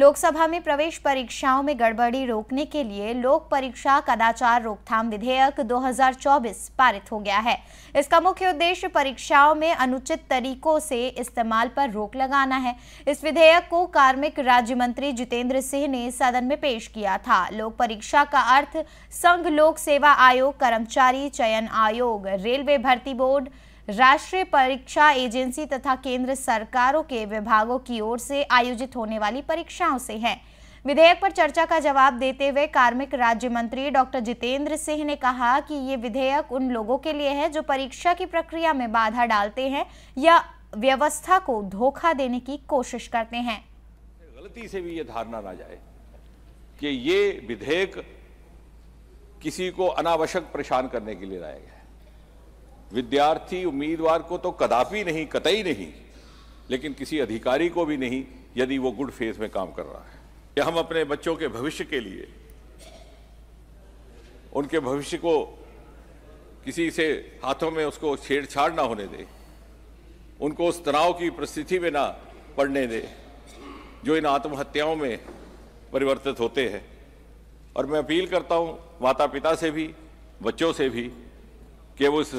लोकसभा में प्रवेश परीक्षाओं में गड़बड़ी रोकने के लिए लोक परीक्षा कदाचार रोकथाम विधेयक 2024 पारित हो गया है इसका मुख्य उद्देश्य परीक्षाओं में अनुचित तरीकों से इस्तेमाल पर रोक लगाना है इस विधेयक को कार्मिक राज्य मंत्री जितेंद्र सिंह ने सदन में पेश किया था लोक परीक्षा का अर्थ संघ लोक सेवा आयोग कर्मचारी चयन आयोग रेलवे भर्ती बोर्ड राष्ट्रीय परीक्षा एजेंसी तथा केंद्र सरकारों के विभागों की ओर से आयोजित होने वाली परीक्षाओं से है विधेयक पर चर्चा का जवाब देते हुए कार्मिक राज्य मंत्री डॉक्टर जितेंद्र सिंह ने कहा कि ये विधेयक उन लोगों के लिए है जो परीक्षा की प्रक्रिया में बाधा डालते हैं या व्यवस्था को धोखा देने की कोशिश करते हैं गलती से भी ये धारणा ना जाए कि ये विधेयक किसी को अनावश्यक परेशान करने के लिए लाया गया है विद्यार्थी उम्मीदवार को तो कदापि नहीं कतई नहीं लेकिन किसी अधिकारी को भी नहीं यदि वो गुड फेस में काम कर रहा है कि हम अपने बच्चों के भविष्य के लिए उनके भविष्य को किसी से हाथों में उसको छेड़छाड़ ना होने दे उनको उस तनाव की परिस्थिति में ना पड़ने दे जो इन आत्महत्याओं में परिवर्तित होते हैं और मैं अपील करता हूँ माता पिता से भी बच्चों से भी कि वो इस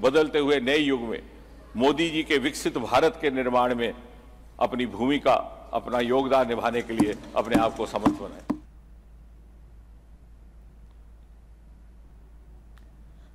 बदलते हुए नए युग में मोदी जी के विकसित भारत के निर्माण में अपनी भूमिका अपना योगदान निभाने के लिए अपने आप को समर्थ बनाए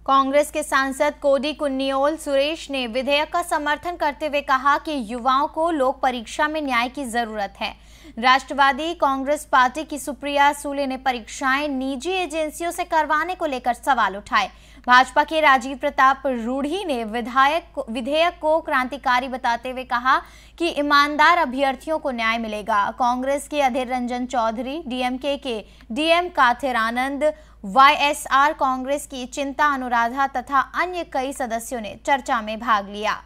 कांग्रेस के सांसद कोडी कुन्नियोल सुरेश ने विधेयक का समर्थन करते हुए कहा कि युवाओं को लोक परीक्षा में न्याय की जरूरत है राष्ट्रवादी कांग्रेस पार्टी की सुप्रिया सूले ने परीक्षाएं निजी एजेंसियों से करवाने को लेकर सवाल उठाए भाजपा के राजीव प्रताप रूढ़ी ने विधायक विधेयक को क्रांतिकारी बताते हुए कहा कि ईमानदार अभ्यर्थियों को न्याय मिलेगा कांग्रेस के अधीर रंजन चौधरी डीएमके के डीएम काथिर आनंद वाईएसआर कांग्रेस की चिंता अनुराधा तथा अन्य कई सदस्यों ने चर्चा में भाग लिया